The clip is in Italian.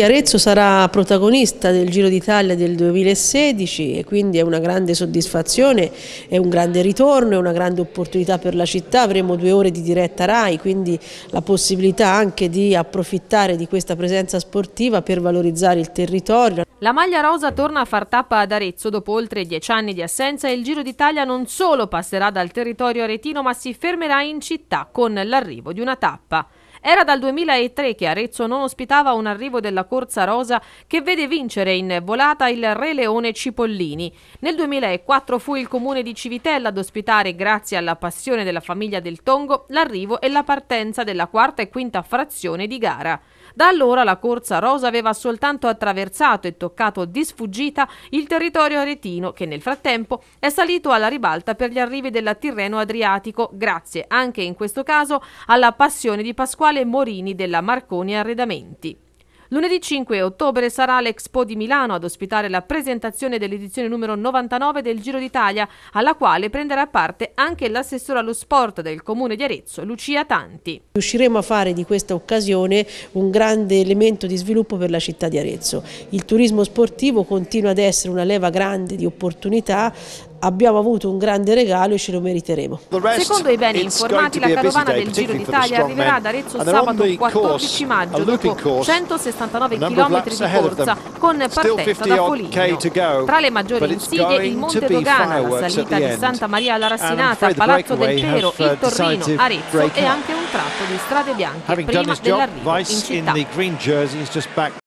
Arezzo sarà protagonista del Giro d'Italia del 2016 e quindi è una grande soddisfazione, è un grande ritorno, è una grande opportunità per la città, avremo due ore di diretta RAI, quindi la possibilità anche di approfittare di questa presenza sportiva per valorizzare il territorio. La maglia rosa torna a far tappa ad Arezzo dopo oltre dieci anni di assenza e il Giro d'Italia non solo passerà dal territorio aretino ma si fermerà in città con l'arrivo di una tappa. Era dal 2003 che Arezzo non ospitava un arrivo della corsa rosa che vede vincere in volata il Re Leone Cipollini. Nel 2004 fu il comune di Civitella ad ospitare, grazie alla passione della famiglia del Tongo, l'arrivo e la partenza della quarta e quinta frazione di gara. Da allora la corsa rosa aveva soltanto attraversato e toccato di sfuggita il territorio aretino che nel frattempo è salito alla ribalta per gli arrivi della Tirreno Adriatico grazie anche in questo caso alla passione di Pasquale Viale Morini della Marconi Arredamenti. Lunedì 5 ottobre sarà l'Expo di Milano ad ospitare la presentazione dell'edizione numero 99 del Giro d'Italia, alla quale prenderà parte anche l'assessore allo sport del Comune di Arezzo, Lucia Tanti. Riusciremo a fare di questa occasione un grande elemento di sviluppo per la città di Arezzo. Il turismo sportivo continua ad essere una leva grande di opportunità abbiamo avuto un grande regalo e ce lo meriteremo. Secondo i beni informati la carovana del Giro d'Italia arriverà ad Arezzo sabato 14 maggio dopo 169 km di corsa con partenza da Foligno. Tra le maggiori insidie il Monte Dogana, la salita di Santa Maria alla Rassinata, Palazzo del Pero, uh, il Torrino, Arezzo e anche un tratto di strade bianche prima dell'arrivo in città.